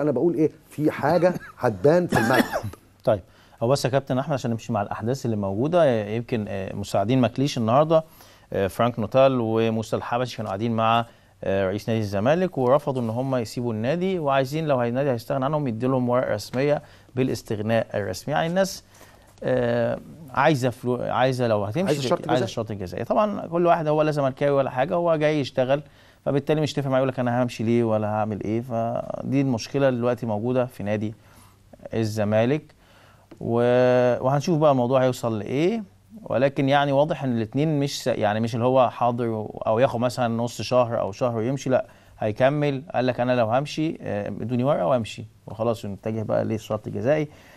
انا بقول ايه في حاجه هتبان في الملعب طيب هو بس يا كابتن احمد عشان نمشي مع الاحداث اللي موجوده يمكن آه، مساعدين ماكليش النهارده آه، فرانك نوتال وموسى الحبشي كانوا قاعدين مع آه، رئيس نادي الزمالك ورفضوا ان هم يسيبوا النادي وعايزين لو النادي هيستغنى عنهم يدي لهم ورقه رسميه بالاستغناء الرسمي يعني الناس عايزه فلو عايزه لو هتمشي عايزه شرط جزائي عايزه شرط جزائي طبعا كل واحد هو لا زملكاوي ولا حاجه هو جاي يشتغل فبالتالي مش تفهم معايا يقول لك انا همشي ليه ولا هعمل ايه فدي المشكله اللي دلوقتي موجوده في نادي الزمالك و... وهنشوف بقى الموضوع هيوصل لايه ولكن يعني واضح ان الاثنين مش يعني مش اللي هو حاضر او ياخد مثلا نص شهر او شهر ويمشي لا هيكمل قال لك انا لو همشي آه، ادوني ورقه وامشي وخلاص نتجه بقى للشرط الجزائي